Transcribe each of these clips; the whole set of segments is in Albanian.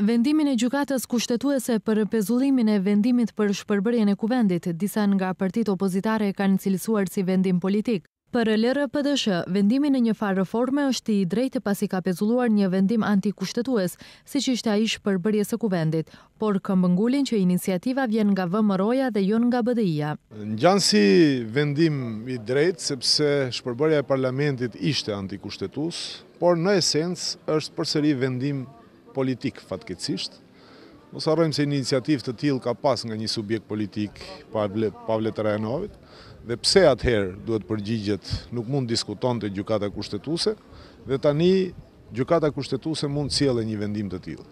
Vendimin e gjukatës kushtetuese për pezullimin e vendimit për shpërbërjen e kuvendit, disa nga partit opozitare kanë cilësuar si vendim politik. Për lërë pëdëshë, vendimin e një farë reforme është i drejtë pasi ka pezulluar një vendim antikushtetues, si që ishte a ishë për bërjes e kuvendit, por këmbëngullin që inisiativa vjen nga vëmëroja dhe jon nga bëdëia. Në gjanë si vendim i drejtë, sepse shpërbërja e parlamentit ishte antikushtetus, por në esencë është përseri vendim politik fatkecisht, Mos harrojmë se iniciativë të tillë ka pas nga një subjekt politik Pavle Trajanovit, dhe pse atëherë duhet përgjigjet nuk mund diskutonte gjykata kushtetuese dhe tani gjykata kushtetuese mund sjellë një vendim të tillë.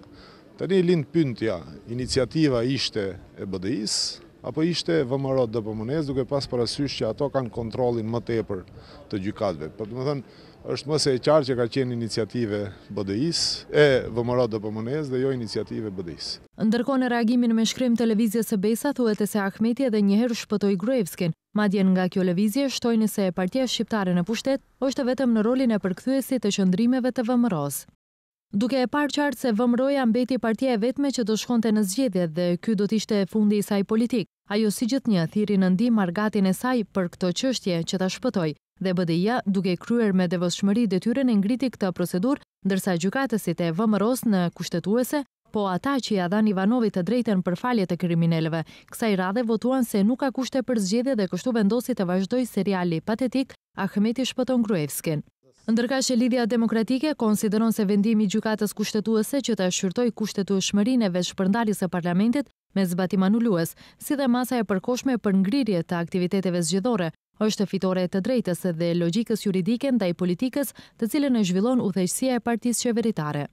Tani lind pyetja, iniciativa ishte e BDI-s, apo ishte vëmërot dhe përmënes, duke pas për asysh që ato kanë kontrolin më të po, të gjykatve. Për të më thënë, është mëse e qarë që ka qenë iniciative BDIs, e vëmërot dhe përmënes dhe jo iniciative BDIs. Ndërkone në reagimin me shkrim televizje së besa, thuet e se Ahmeti edhe njëherë shpëtoj Gruevskin. Madjen nga kjo levizje, shtojnë se e partia shqiptare në pushtet, është vetëm në rolin e përkthuesi të qëndrimeve të vëmëros. Duke e parë qartë se vëmëroja mbeti partia e vetme që do shkonte në zgjedhjet dhe kjo do tishte fundi i saj politik. Ajo si gjithë një thiri në ndi margatin e saj për këto qështje që ta shpëtoj, dhe bëdija duke kryer me devëshmëri dhe tyren e ngriti këtë procedur, ndërsa gjukatësit e vëmëros në kushtetuese, po ata që i adhan Ivanovit të drejten për faljet e krimineleve. kësa i radhe votuan se nuk ka kushte për zgjede dhe kështu vendosi të vazhdoj seriali patetik Ahmeti Shpëton Gruevskin. Ndërka që Lidhja Demokratike konsideron se vendimi gjukatës kushtetuese që të shqyrtoj kushtetu shmërin e veç përndarjës e parlamentit me zbati manulues, si dhe masa e përkoshme për ngrirje të aktiviteteve zgjithore, është fitore të drejtës dhe logikës juridiken dhe i politikës të cilën e zhvillon u theqësia e partisë qeveritare.